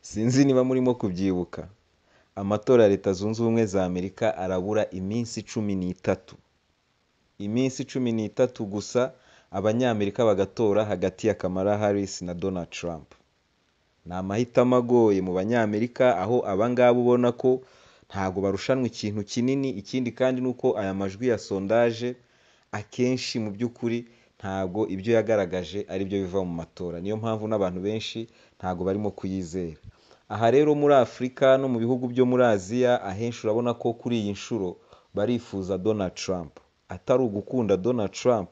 sinzi niba murimo kubyibuka amatora ya leta zunze ubumwe za amerika arabura iminsi cumi n'itatu iminsi cumi n'itatu gusa abanyamerika bagatora hagati ya kamara harris na donald trump ni amahitamo agoye mu banyamerika aho abangaba ubona ko ntabwo barushanwa ikintu kinini ikindi kandi ni uko aya majwi ya sondaje akenshi mu by'ukuri ntabwo ibyo yagaragaje ari byo biva mu matora niyo mpamvu n'abantu benshi ntabwo barimo kuyizera aha rero muri afurika no mu bihugu byo muri aziya ahenshi urabona ko kuri iyi nshuro barifuza donald trump atari ugukunda donald trump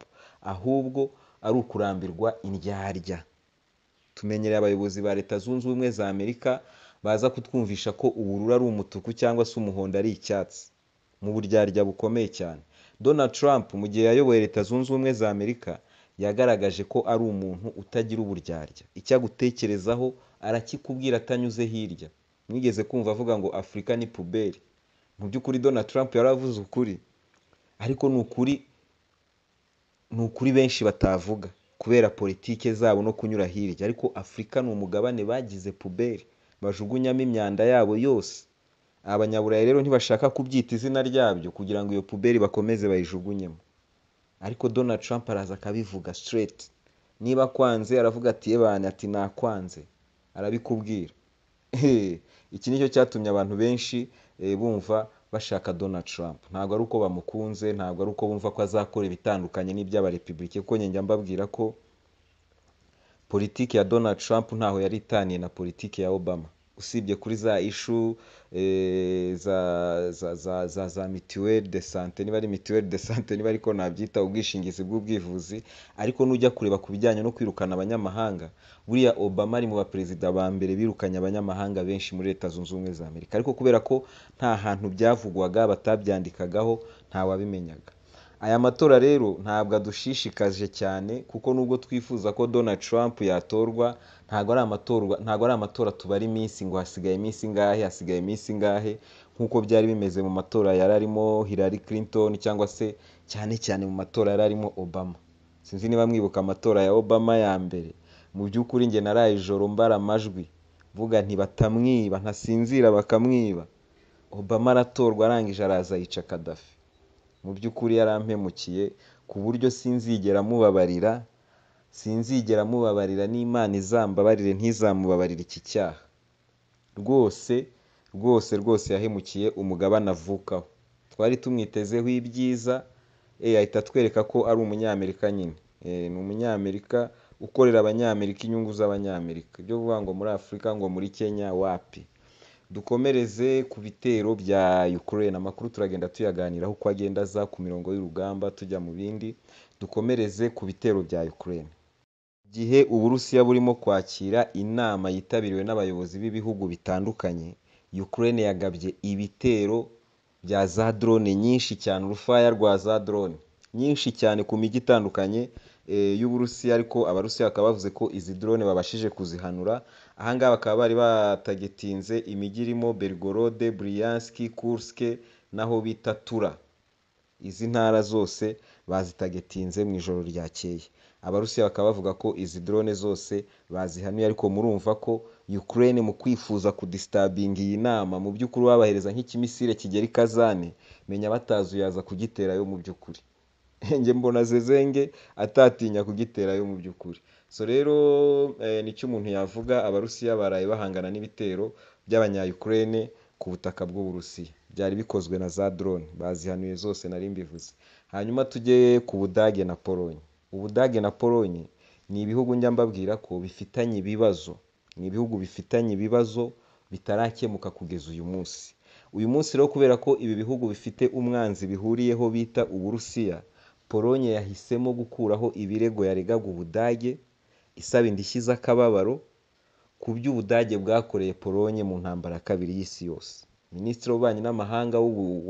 ahubwo ari ukurambirwa indyarya tumenyereye abayobozi ba leta zunze ubumwe za amerika baza kutwumvisha ko ubururu ari umutuku cyangwa se umuhondo ari icyatsi mu buryarya bukomeye cyane Donald Trump mu gihe yayoboye Leta Zunze Ubumwe za Amerika yagaragaje ko ari umuntu utagira uburyarya icyagutekerezaho arakikubwira atanyuze hirya mwigeze kumva avuga ngo afurika ni puberi mu by'ukuri Donald Trump yaravuze ukuri ariko ni ukuri ni ukuri benshi batavuga kubera politiki zabo no kunyura hirya ariko afurika ni umugabane bagize puberi bajugunyamo imyanda yabo yose Abanyaburayi rero ntibashaka kubyita izina ryabyo kugira ngo iyo puberi bakomeze bayijugunyemo. Ariko Donald Trump araza akabivuga straight. Niba akwanze aravuga ati yebana ati nakwanze. Arabikubwira. Iki nicyo cyatumye abantu benshi eh, bumva bashaka Donald Trump. Ntabwo ari uko bamukunze, ntabwo ari uko bumva ko azakora ibitandukanye n'iby'abarepublike kuko njye njya mbabwira ko politiki ya Donald Trump ntaho yari itaniye na politiki ya Obama. usibye kuri za ishu eh, za mituweli de sante niba ari mituweli de sante niba ariko nabyita ubwishingizi bw'ubwivuzi ariko nujya kureba ku bijyanye no kwirukana abanyamahanga buriya obama ari mu baperezida ba mbere birukanye abanyamahanga benshi muri leta zunze ubumwe za amerika ariko kubera ko nta hantu byavugwaga batabyandikagaho ntawabimenyaga Aya matora rero ntabwo adushishikaje cyane kuko nubwo twifuza ko Donald Trump yatorwa ntabwo ari amatorwa ntabwo ari amatora tubara iminsi ngo hasigaye iminsi ingahe hasigaye iminsi ingahe nk'uko byari bimeze mu matora yari arimo Hillary Clinton cyangwa se cyane cyane mu matora yari arimo Obama. Sinzi niba mwibuka amatora ya Obama ya mbere mu by'ukuri njye naraye ijoro mbara amajwi mvuga nti batamwiba ntasinzira bakamwiba. Obama aratorwa arangije araza yica Kadafi. mu by'ukuri yarampemukiye ku buryo sinzigera mubabarira sinzigera mubabarira n'imana izambabarire ntizamubabarira iki cyaha rwose rwose rwose yahemukiye umugabane avukaho twari tumwitezeho ibyiza eh, ahita atwereka ko ari umunyamerika nyine eh, ni umunyamerika ukorera abanyamerika inyungu z'abanyamerika ibyo kuvuga ngo muri afurika ngo muri kenya wapi dukomereze ku bitero bya Ukraine amakuru turagenda tuyaganiraho uko agenda aza ku mirongo y'urugamba tujya mu bindi dukomereze ku bitero bya Ukraine gihe uburusiya burimo kwakira inama yitabiriwe n'abayobozi b'ibihugu bitandukanye Ukraine yagabye ibitero bya za drone nyinshi cyane urufaya rwa za drone nyinshi cyane ku mijyi itandukanye eh, y'uburusiya ariko abarusiya bakaba bavuze ko izi drone babashije kuzihanura Aha bakaba bari batagetinze imijyi irimo Belgorode, Bryansk, Kursk n'aho bita Tura. Izi ntara zose bazitagetinze mu ijoro ryakeye. Abarusiya bakaba bavuga ko izi drone zose bazihanuye ariko murumva ko Ukraine mu kwifuza kudisitabinga iyi nama mu by'ukuri babahereza nk’ikimisire kigera i Kazani, menya batazuyaza kugiterayo mu by'ukuri. njye mbona zezenge atatinya kugiterayo mu by'ukuri so rero eh, nicyo umuntu yavuga abarusiya baraye bahangana n'ibitero by'abanyayukurene ku butaka bw'uburusiya byari bikozwe na za drone bazihanuye zose nari mbivuze hanyuma tujye ku budage na polonye ubudage na polonye ni ibihugu njya mbabwira ko bifitanye ibibazo ni ibihugu bifitanye ibibazo bitarakemuka kugeza uyu munsi uyu munsi rero kubera ko ibi bihugu bifite umwanzi bihuriyeho bita uburusiya Pologne yahisemo gukuraho ibirego yaregaga Ubudage isaba indishyi z'akababaro ku byo Ubudage bwakoreye Pologne mu ntambara ya kabiri y'isi yose. Minisitiri w'ububanyi n'amahanga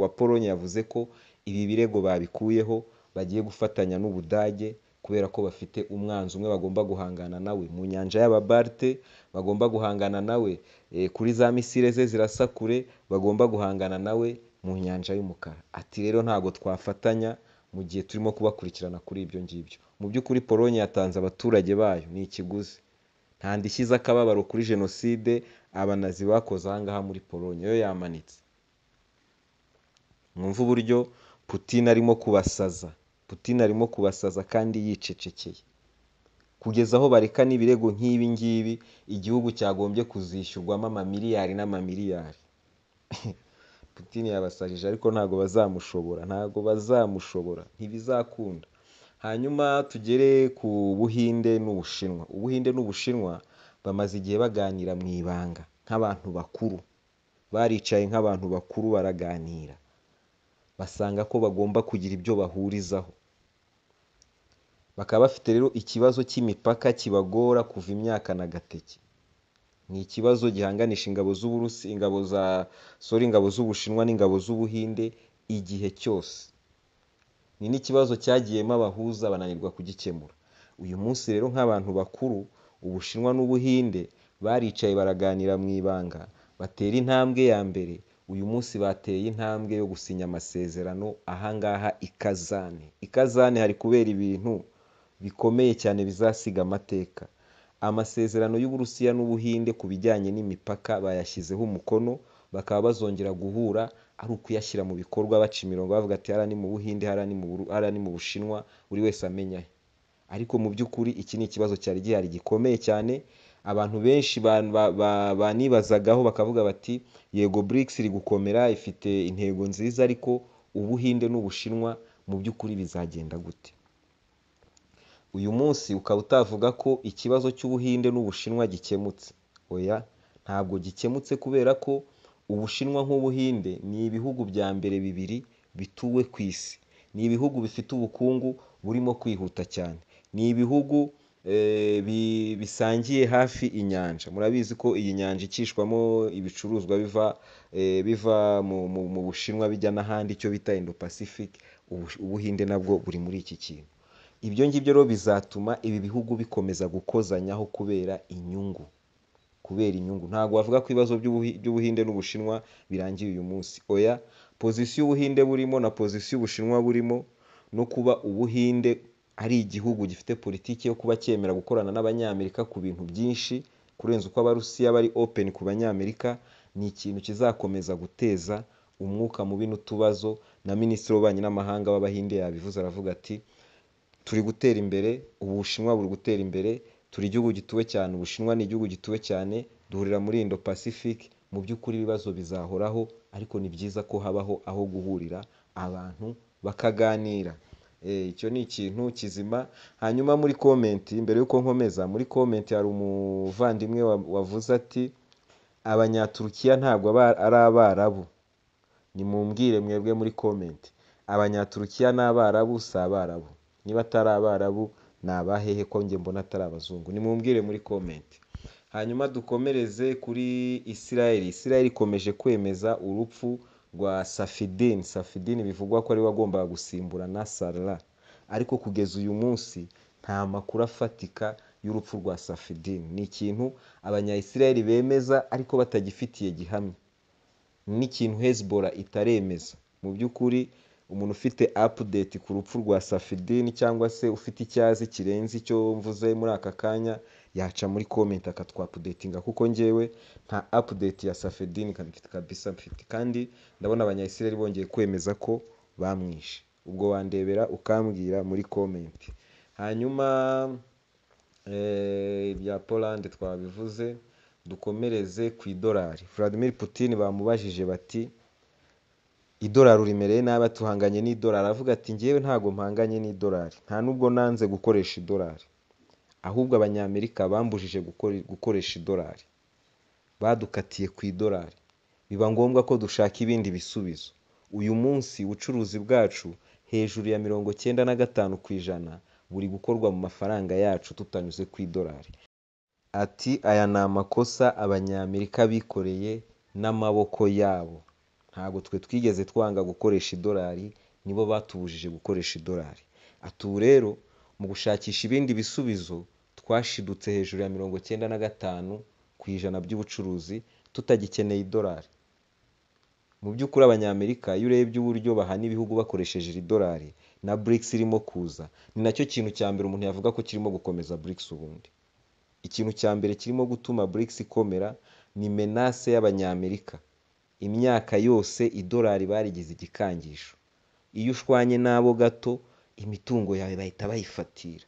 wa Pologne yavuze ko ibi birego babikuyeho bagiye gufatanya n'Ubudage kubera ko bafite umwanzi umwe bagomba guhangana nawe mu nyanja y'Ababalte, bagomba guhangana nawe eh, kuri za misile ze zirasa kure, bagomba guhangana nawe mu nyanja y'umukara. Ati rero ntabwo twafatanya. mu gihe turimo kubakurikirana kuri ibyo ngibyo mu by'ukuri polonye yatanze abaturage bayo ni ikiguzi nta ndishyize akababaro kuri jenoside abanazi bakoze ahangaha muri polonye yo yamanitse mwumve uburyo Putin arimo kubasaza Putin arimo kubasaza kandi yicecekeye kugeza aho bareka n’ibirego nk'ibi ngibi igihugu cyagombye kuzishyurwamo amamiliyari n'amamiliyari Putin yabasajije ariko ntabwo bazamushobora ntabwo bazamushobora ntibizakunda hanyuma tugere ku buhinde n'ubushinwa ubuhinde n'ubushinwa bamaze igihe baganira mu ibanga nk'abantu bakuru baricaye nk'abantu bakuru baraganira basanga ko bagomba kugira ibyo bahurizaho bakaba bafite rero ikibazo cy'imipaka kibagora kuva imyaka na gateke ni ikibazo gihanganisha ingabo z'Uburusi ingabo za sori ingabo z'Ubushinwa n'ingabo z'Ubuhinde igihe cyose ni n'ikibazo cyagiyemo abahuza bananirwa kugikemura uyu munsi rero nk'abantu bakuru Ubushinwa n'Ubuhinde baricaye baraganira mu ibanga batera intambwe ya mbere uyu munsi bateye intambwe yo gusinya amasezerano ahangaha ikazane ikazane hari kubera ibintu bikomeye cyane bizasiga amateka Amasezerano y'Uburusiya n'Ubuhinde ku bijyanye n'imipaka bayashyizeho umukono, bakaba bazongera guhura ari ukuyashyira mu bikorwa baca imirongo bavuga ati hariya ni mu Buhinde, hariya ni mu Bushinwa, buri wese amenya Ariko mu by'ukuri iki ni ikibazo cyari gihari gikomeye cyane, abantu benshi banibazagaho bakavuga bati yego BRICS iri gukomera, ifite intego nziza ariko Ubuhinde n'Ubushinwa mu by'ukuri bizagenda gute? uyu munsi ukaba utavuga ko ikibazo cy'ubuhinde n'ubushinwa gikemutse oya ntabwo gikemutse kubera ko ubushinwa nk'ubuhinde ni ibihugu bya mbere bibiri bituwe ku isi ni ibihugu bifite ubukungu burimo kwihuta cyane ni ibihugu eh, bisangiye hafi inyanja murabizi ko iyi nyanja ikishwamo ibicuruzwa biva eh, biva mu bushinwa bijya n'ahandi icyo bita indo pacific ubuhinde nabwo buri muri iki kintu ibyo ngibyo rero bizatuma ibi bihugu bikomeza gukozanyaho kubera inyungu kubera inyungu ntabwo wavuga ko ibibazo by'ubuhinde n'ubushinwa birangiye uyu munsi oya pozisiyo y’ubuhinde burimo na pozisiyo y’Ubushinwa burimo no kuba ubuhinde ari igihugu gifite politiki yo kuba cyemera gukorana n'abanyamerika ku bintu byinshi kurenza uko abarusiya bari openi ku banyamerika ni ikintu kizakomeza guteza umwuka mubi n'utubazo na minisitiri w'ububanyi n'amahanga w'abahinde yabivuze aravuga ati turi gutera imbere ubushinwa buri gutera imbere turi igihugu gituwe cyane ubushinwa ni igihugu gituwe cyane duhurira muri indo pacific mu by'ukuri ibibazo bizahoraho ariko ni byiza ko habaho aho guhurira abantu bakaganira eh, icyo ni ikintu kizima hanyuma muri komenti mbere y'uko nkomeza muri komenti hari umuvandimwe wavuze ati abanyaturukiya ntabwo ari abarabu nimumbwire mwebwe muri komenti abanyaturukiya ni abarabu si abarabu niba atari abarabu ni abahehe ko njye mbona atari abazungu nimumbwire muri komenti hanyuma dukomereze kuri isirayeli isirayeli ikomeje kwemeza urupfu rwa safidini safidini bivugwa ko ari we wagombaga gusimbura na sarara ariko kugeza uyu munsi nta makuru afatika y'urupfu rwa safidini ni ikintu abanyayisirayeli bemeza ariko batagifitiye gihamya n'ikintu hezbollah itaremeza mu by'ukuri umuntu ufite apudeti ku rupfu rwa safidini cyangwa se ufite icyazi kirenze icyo mvuze muri aka kanya yaca muri komenti akatwapudetinga kuko ngewe nta apudeti ya safedini kabisa mfite kandi ndabona abanyayisiraheli bongeye kwemeza ko bamwishe ubwo wandebera ukambwira muri komenti hanyuma eh, ibya polande twabivuze dukomereze ku idolari vladimir putin bamubajije bati idolari uremereye nabi tuhanganye n'idolari aravuga ati ngewe ntago mpanganye n'idolari nta nubwo nanze gukoresha idolari ahubwo abanyamerika bambujije gukoresha idorari badukatiye ku idorari biba ngombwa ko dushaka ibindi bisubizo uyu munsi ubucuruzi bwacu hejuru ya mirongo cyenda na gatanu ku ijana buri gukorwa mu mafaranga yacu tutanyuze ku idolari ati aya ni amakosa abanyamerika bikoreye n'amaboko yabo ntabwo twe twigeze twanga gukoresha idolari nibo batubujije gukoresha idolari atubu rero mu gushakisha ibindi bisubizo twashidutse hejuru ya mirongo cyenda na gatanu ku ijana by'ubucuruzi tutagikeneye idolari mu by'ukuri abanyamerika iyo urebye uburyo bahana ibihugu bakoresheje idolari na burikisi irimo kuza ni nacyo kintu cya mbere umuntu yavuga ko kirimo gukomeza burikisi ubundi ikintu cya mbere kirimo gutuma burikisi ikomera ni menase y'abanyamerika imyaka yose idolari barigize igikangisho iyo ushwanye nabo gato imitungo yawe bahita bayifatira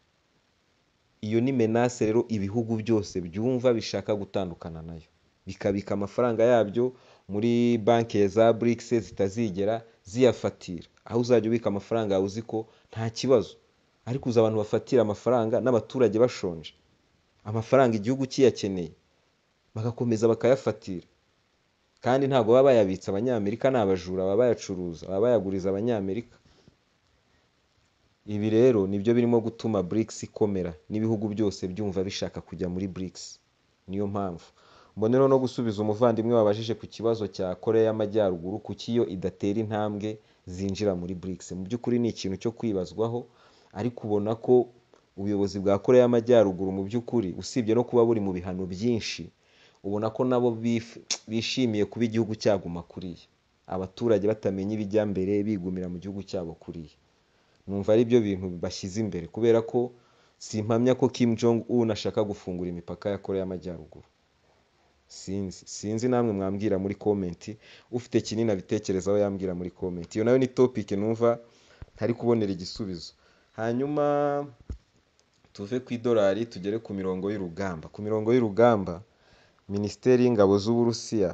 iyo ni menase rero ibihugu byose byumva bishaka gutandukana nayo bikabika amafaranga yabyo muri banki za burikisi zitazigera ziyafatira aho uzajya ubika amafaranga yawe uzi ko nta kibazo ariko uzi abantu bafatira amafaranga n'abaturage bashonje amafaranga igihugu kiyakeneye bagakomeza bakayafatira. kandi ntabwo baba bayabitsa abanyamerika ni abajura baba bayacuruza baba bayaguriza abanyamerika ibi rero nibyo birimo gutuma burikisi ikomera n'ibihugu byose byumva bishaka kujya muri burikisi niyo mpamvu mbonero no gusubiza umuvandimwe wabajije ku kibazo cya koreya y'amajyaruguru kuki yo idatera intambwe zinjira muri burikisi mu by'ukuri ni ikintu cyo kwibazwaho ariko ubona ko ubuyobozi bwa koreya y'amajyaruguru mu by'ukuri usibye no kuba buri mu bihano byinshi ubona ko nabo bishimiye kuba igihugu cyaguma kuriya abaturage batamenya ibijya mbere bigumira mu gihugu cyabo kuriya numva ari byo bintu bashyize imbere kubera ko simpamya ko Kim Jong Un ashaka gufungura imipaka ya Korea y'Amajyaruguru sinzi sinzi namwe mwambwira muri komenti ufite kinini abitekerezaho yambwira muri komenti iyo nayo ni topic numva ntari kubonera igisubizo hanyuma tuve ku idolari tugere ku mirongo y'urugamba ku mirongo y'urugamba Minisiteri y'ingabo z'Uburusiya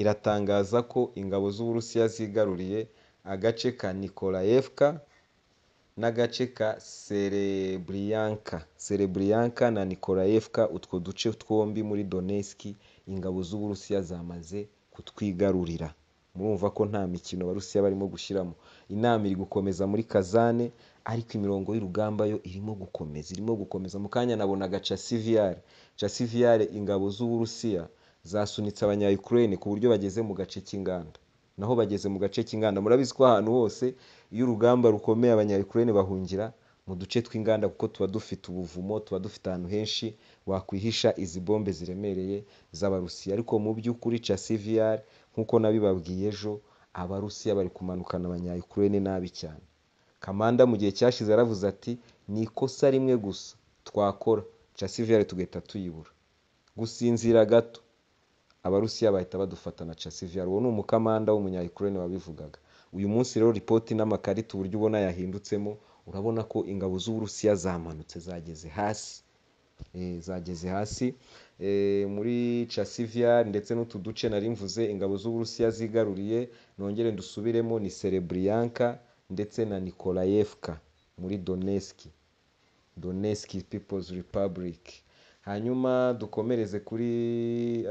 iratangaza ko ingabo z'Uburusiya zigaruriye agace ka Nikolayevka n'agace ka Serebriyanka. Serebriyanka na Nikolayevka utwo duce twombi muri Donetsk ingabo z'Uburusiya zamaze kutwigarurira. Murumva ko nta mikino Abarusiya barimo gushyiramo. Inama iri gukomeza muri Kazane ariko imirongo y'urugamba yo irimo gukomeza, irimo gukomeza. Mu kanya nabona agaca Siviyari. Chasiviyari ingabo z'Uburusiya zasunitse abanya-Ukraine ku buryo bageze mu gace cy’inganda naho bageze mu gace k'inganda murabizi ko ahantu hose iyo urugamba rukomeye abanya bahungira mu duce tw'inganda kuko tuba dufite ubuvumo tuba dufite ahantu henshi wakwihisha izi bombe ziremereye z'Abarusiya ariko mu by'ukuri Chasiviyari nk'uko nabibabwiye ejo Abarusiya bari kumanukana abanya nabi cyane Kamanda mu gihe cyashize yaravuze ati ni ikosa rimwe gusa twakora chasiveri tugahita tuyibura gusinzira gato abarusiya bahita badufatana chasiveri uwo ni umukamanda w'umunyayikirere wabivugaga uyu munsi rero ripoti n'amakarita uburyo ubona yahindutsemo urabona ko ingabo z'uburusiya zamanutse zageze hasi eh, zageze hasi eh, muri chasiviya ndetse n'utu duce nari mvuze ingabo z'uburusiya zigaruriye nongere dusubiremo ni sereburiyanka ndetse na nikolajewka muri doneski Donetsk People's Republic hanyuma dukomereze kuri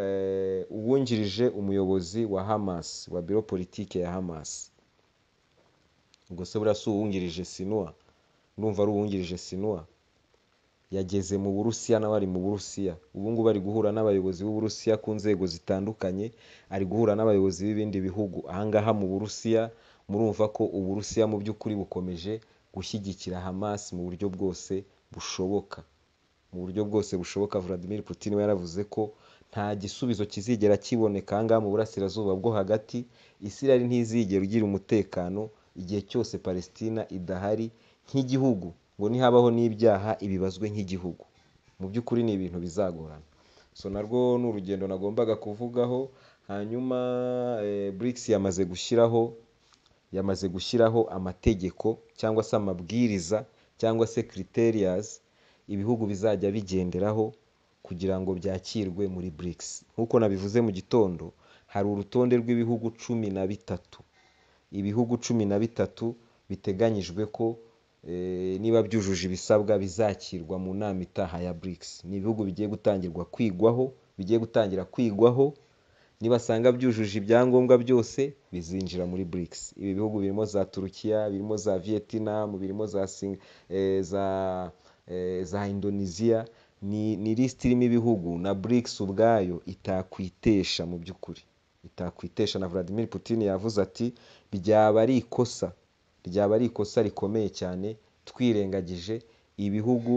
eh, uwungirije umuyobozi wa hamas wa biro politike ya hamas ubwo se buriya si uwungirije sinuwa numva ari uwungirije sinuwa yageze mu burusiya nawe ari mu burusiya ubu ngubu ari guhura n'abayobozi b'uburusiya ku nzego zitandukanye ari guhura n'abayobozi b'ibindi bihugu ahangaha mu burusiya murumva ko uburusiya mu by'ukuri bukomeje gushyigikira hamas mu buryo bwose bushoboka mu buryo bwose bushoboka Vladimir Putin we yaravuze ko nta gisubizo kizigera kiboneka aha mu burasirazuba bwo hagati Israel ntizigera ugira umutekano igihe cyose Palestina idahari nk'igihugu ngo nihabaho n'ibyaha ibibazwe nk'igihugu mu by'ukuri ni ibintu bizagorana so narwo ni urugendo nagombaga kuvugaho hanyuma eh, BRICS yamaze gushyiraho yamaze gushyiraho amategeko cyangwa se amabwiriza cyangwa se criterias ibihugu bizajya bigenderaho kugira ngo byakirwe muri BRICS nk'uko nabivuze mu gitondo hari urutonde rw'ibihugu cumi na bitatu ibihugu cumi na bitatu biteganyijwe ko eh, niba byujuje ibisabwa bizakirwa mu nama itaha ya BRICS ni ibihugu bigiye gutangirwa kwigwaho bigiye gutangira kwigwaho nibasanga byujuje ibyangombwa byose bizinjira muri BRICS ibi bihugu birimo za Turukiya birimo za Vietnam birimo za eh, za eh, za Indonesia ni ni lisiti irimo ibihugu na BRICS ubwayo itakwitesha mu by'ukuri itakwitesha na Vladimir Putin yavuze ati byaba ari ikosa ryaba ari ikosa rikomeye cyane twirengagije ibihugu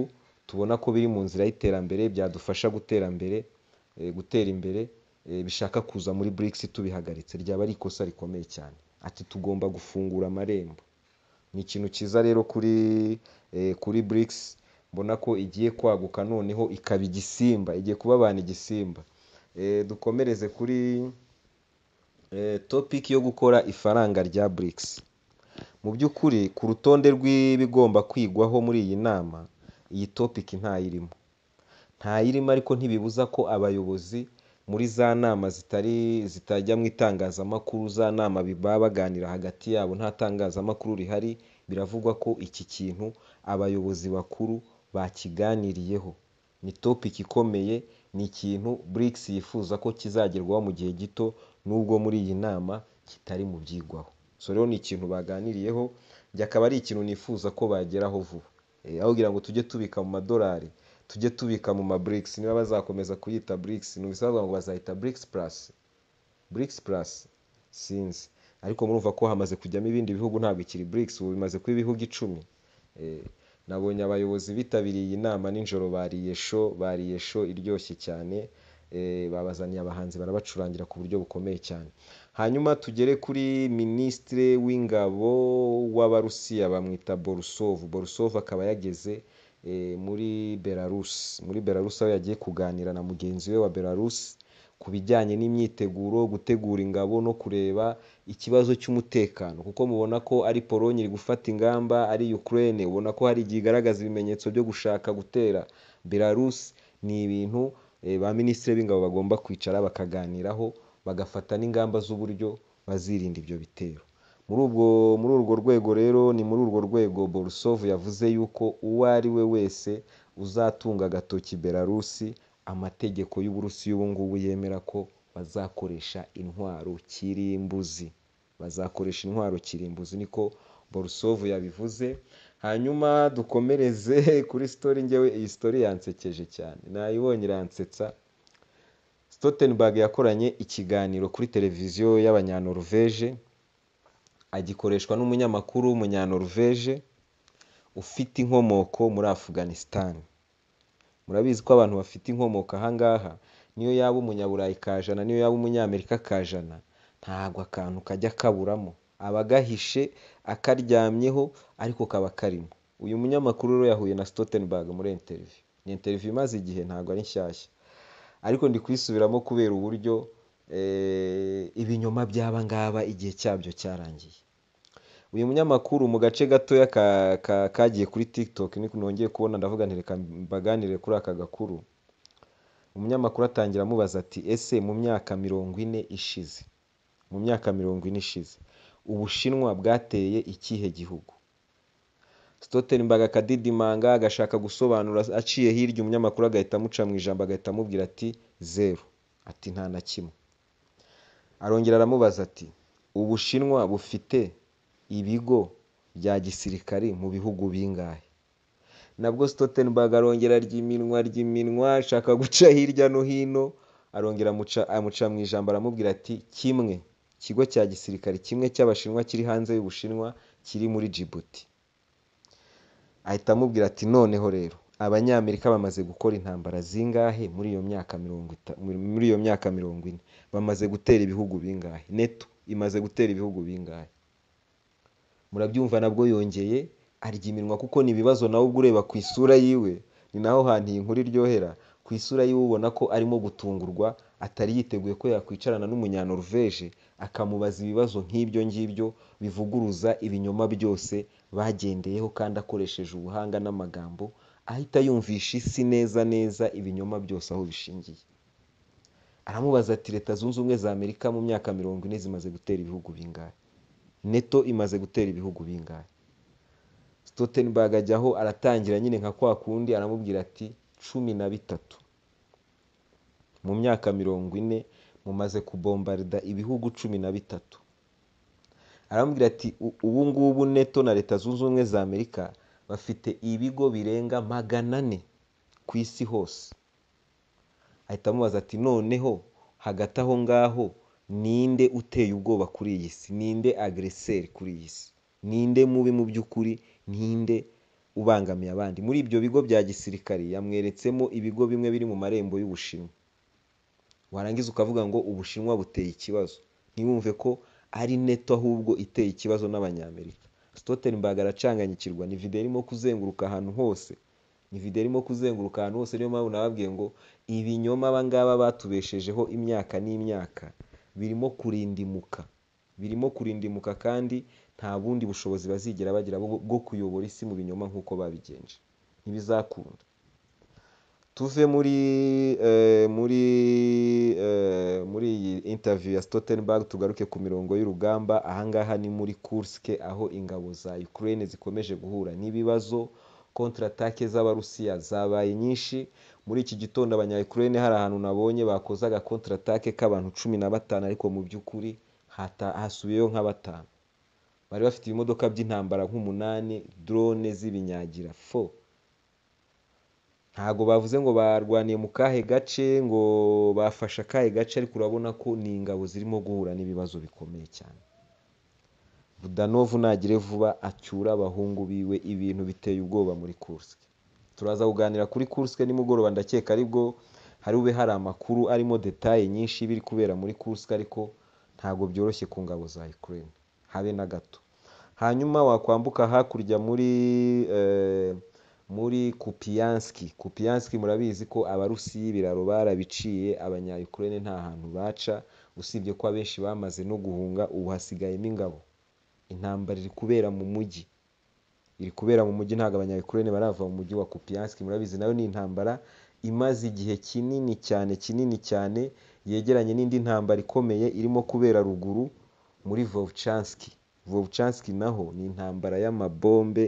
tubona ko biri mu nzira y'iterambere byadufasha gutera mbere eh, gutera imbere Eh, bishaka kuza muri BRICS tubihagaritse ryaba ari ikosa rikomeye cyane ati tugomba gufungura amarembo ni ikintu cyiza rero kuri eh, kuri BRICS mbona ko igiye kwaguka noneho ikaba igisimba igiye kuba abantu igisimba eh, dukomereze kuri topiki yo gukora ifaranga rya BRICS mu by'ukuri ku rutonde rw'ibigomba kwigwaho muri iyi nama iyi topiki ntayirimo ntayirimo ariko ntibibuza ko abayobozi muri za nama zitari zitajya mu itangazamakuru za nama baba baganira hagati yabo nta tangazamakuru rihari biravugwa ko iki kintu abayobozi bakuru bakiganiriyeho ni topiki ikomeye ni ikintu BRICS yifuza ko kizagerwaho mu gihe gito nubwo muri iyi nama kitari mu byigwaho so rero ni ikintu baganiriyeho njye akaba ari ikintu nifuza ko bageraho vuba eh, aho kugira ngo tujye tubika mu madolari tujye tubika mu ma burikisi niba bazakomeza kuyita burikisi ni ibisabaga ngo bazayita burikisi purasi burikisi purasi sinzi ariko murumva ko hamaze kujyamo ibindi bihugu ntabwo ikiri burikisi ubu bimaze kuba ibihugu icumi eh, nabonye abayobozi bitabiriye iyi nama nijoro bariye sho bariye sho iryoshye cyane eh, babazaniye abahanzi barabacurangira ku buryo bukomeye cyane hanyuma tugere kuri minisitiri w'ingabo w'abarusiya bamwita borusovu borusovu akaba yageze Eh, muri Belarus, muri Belarus aho yagiye kuganira na mugenzi we wa Belarus ku bijyanye n'imyiteguro, gutegura ingabo no kureba ikibazo cy'umutekano kuko mubona ko ari Polonye iri gufata ingamba, ari Ukraine ubona ko hari igihe igaragaza ibimenyetso byo gushaka gutera Belarus, ni ibintu eh, ba minisitiri b'ingabo bagomba kwicara bakaganiraho bagafata n'ingamba z'uburyo bazirinda ibyo bitero. muri urwo rwego rero ni muri urwo rwego Borisov yavuze yuko uwo ari we wese uzatunga agatoki Belarus amategeko y'Uburusiya ubu yemera ko bazakoresha intwaro kirimbuzi bazakoresha intwaro kirimbuzi niko Borisov yabivuze hanyuma dukomereze kuri sitori ngewe iyi sitori yansekeje cyane nayibonye iransetsa Stoltenberg yakoranye ikiganiro kuri televiziyo y'abanyanoruveje agikoreshwa n'umunyamakuru w'umunyanoruveje ufite inkomoko muri afuganisitani murabizi ko abantu bafite inkomoko ahangaha niyo yaba umunyaburayi kajana niyo yaba umunyamerika kajana ntabwo akantu kajya kaburamo aba agahishe akaryamyeho ariko kaba karimo uyu munyamakuru rero yahuye na Stoltenberg muri interiviyu ni interiviyu imaze igihe ntabwo ari nshyashya ariko ndi kuyisubiramo kubera uburyo Eh, ibinyoma by'aba ngaba igihe cyabyo cyarangiye uyu munyamakuru mu gace gatoya kagiye kuri tikitoki ni nongeye kubona ndavuganire reka mbaganire kuri aka gakuru umunyamakuru atangira amubaza ati ese mu myaka mirongo ine ishize mu myaka mirongo ine ishize ubushinwa bwateye ikihe gihugu Stoltenberg akadidimanga agashaka gusobanura aciye hirya umunyamakuru agahita amuca mu ijambo agahita amubwira ati zeru ati nta na kimwe arongera aramubaza ati ubushinwa bufite ibigo bya gisirikari mu bihugu bingahe nabwo Stoltenberg arongera ry'iminwa ry'iminwa ashaka guca hirya no hino arongera amuca mu ijambo aramubwira ati kimwe ikigo cya gisirikari kimwe cy'abashinwa kiri hanze y'ubushinwa kiri muri Djibouti ahita amubwira ati noneho rero Abanyamerika bamaze gukora intambara zingahe muri iyo myaka mirongo muri iyo myaka mirongo ine? Bamaze gutera ibihugu bingahe? Neto imaze gutera ibihugu bingahe? Murabyumva nabwo yongeye arya iminwa kuko ni ibibazo nawe ubwo ureba ku isura yiwe ni naho hantu iyi nkuru iryohera, ku isura yiwe ubona ko arimo gutungurwa atari yiteguye ko yakwicarana n'umunyanoruveje akamubaza ibibazo nk'ibyo ngibyo bivuguruza ibinyoma byose bagendeyeho kandi akoresheje ubuhanga n'amagambo ahita yumvisha isi neza neza ibinyoma byose aho bishingiye aramubaza ati leta zunze ubumwe za amerika mu myaka mirongo ine zimaze gutera ibihugu bingahe neto imaze gutera ibihugu bingahe Stoltenberg ajyaho aratangira nyine nka kwa kundi aramubwira ati cumi na bitatu mu myaka mirongo ine mumaze kubombarida ibihugu cumi na bitatu aramubwira ati ubu ngubu neto na leta zunze ubumwe za amerika bafite ibigo birenga magana ane ku isi hose ahita amubaza ati noneho hagati aho ngaho ninde uteye ubwoba kuri iyi si ninde agireseri kuri iyi si ninde mubi mu by'ukuri ninde ubangamiye abandi muri ibyo bigo bya gisirikare yamweretsemo ibigo bimwe biri mu marembo y'ubushinwa warangiza ukavuga ngo ubushinwa buteye ikibazo ntiwumve ko ari neto ahubwo iteye ikibazo n'abanyamerika Stoltenberg aracanganyikirwa ni video irimo kuzenguruka ahantu hose ni video irimo kuzenguruka ahantu hose niyo mpamvu nababwiye ngo ibinyoma abangaba batubeshejeho imyaka n'imyaka birimo kurindimuka birimo kurindimuka kandi nta bundi bushobozi bazigera bagira bwo kuyobora isi mu binyoma nk'uko babigenje ntibizakunda tuve muri eh, muri eh, muri iyi intaviyu ya Stoltenberg tugaruke ku mirongo y'urugamba ahangaha ni muri Kurske aho ingabo za Ukraine zikomeje guhura n'ibibazo kontaratake z'abarusiya zabaye nyinshi muri iki gitondo abanyayukurene hari ahantu nabonye bakoze agakontaratake k'abantu cumi na batanu ariko mu by'ukuri hasubiyeyo nka batanu bari bafite ibimodoka by'intambara nk'umunani drone z'ibinyagira fo ntabwo bavuze ngo barwaniye mu kahe gace ngo bafashe akahe gace ariko urabona ko ni ingabo zirimo guhura n'ibibazo bikomeye cyane budanovu nagire vuba acyura abahungu biwe ibintu biteye ubwoba muri kurisike turaza kuganira kuri kurisike nimugoroba ndakeka aribwo hari bube hari amakuru arimo detaye nyinshi y'ibiri kubera muri kurisike ariko ntabwo byoroshye ku ngabo za Ukraine habe na gato hanyuma wakwambuka hakurya muri eh, muri kupiyanski kupiyanski murabizi ko abarusi y'ibiraro barabiciye abanyayukurene nta hantu baca usibye ko abenshi bamaze no guhunga ubu hasigayemo ingabo intambara iri kubera mu mujyi iri kubera mu mujyi ntabwo abanyayukurene barava mu mujyi wa kupiyanski murabizi nayo ni intambara imaze igihe kinini cyane kinini cyane yegeranye n'indi ntambara ikomeye irimo kubera ruguru muri Volchansk Volchansk naho ni intambara y'amabombe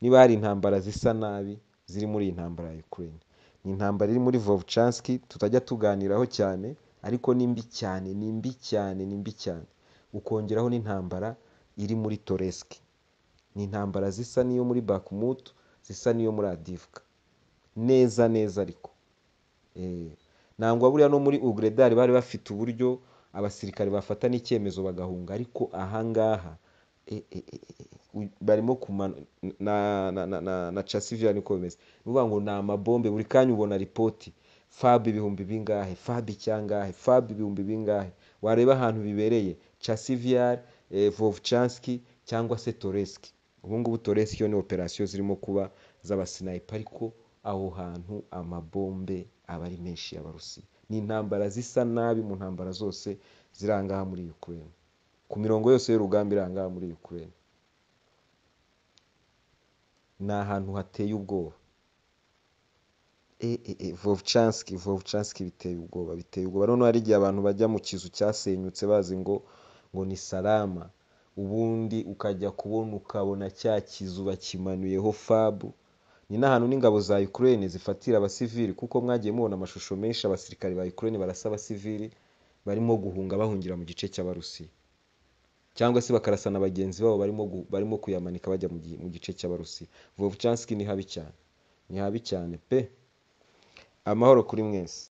niba hari intambara zisa nabi ziri muri iyi ntambara ya Ukraine ni intambara iri muri Volchanski tutajya tuganiraho cyane ariko ni mbi cyane ni mbi cyane ni mbi cyane ukongeraho n'intambara iri muri Toreski ni intambara zisa n'iyo muri Bakhmut zisa n'iyo muri Adivka neza neza ariko eh, ntabwo buriya no muri Ugredar bari bafite uburyo abasirikare bafata icyemezo bagahunga ariko ahangaha Eh, eh, eh, barimo kumanura na casiviya niko bimeze ni ngo ni amabombe buri kanya ubona ripoti fabu ibihumbi bingahe Fabi icyangahe fabu ibihumbi bingahe wareba ahantu bibereye casiviyari vovucansiki cyangwa se toresiki ubu ngubu toresiki ni operasiyo zirimo kuba z'abasinayipa ariko aho hantu amabombe aba ari menshi y'abarusiya ni intambara zisa nabi mu ntambara zose ziri aha ngaha muri Ukraine ku mirongo yose y'urugamba iranga muri Ukraine ni ahantu hateye ubwoba e, e, e, vorucanski vorucanski biteye ubwoba biteye ubwoba noneho hari igihe abantu bajya mu kizu cyasenyutse bazi ngo ngo ni salama ubundi ukajya kubona ukabona cya kizu bakimanuyeho fabu ni n'ahantu n'ingabo za Ukraine zifatira abasivili kuko mwagiye mubona amashusho menshi abasirikare ba Ukraine barasa abasivili barimo guhunga bahungira mu gice cy'abarusiya cyangwa se bakarasa na bagenzi babo barimo kuyamanika bajya mu gice cy'abarusiya Vovchanski ni habi cyane ni habi cyane pe amahoro kuri mwese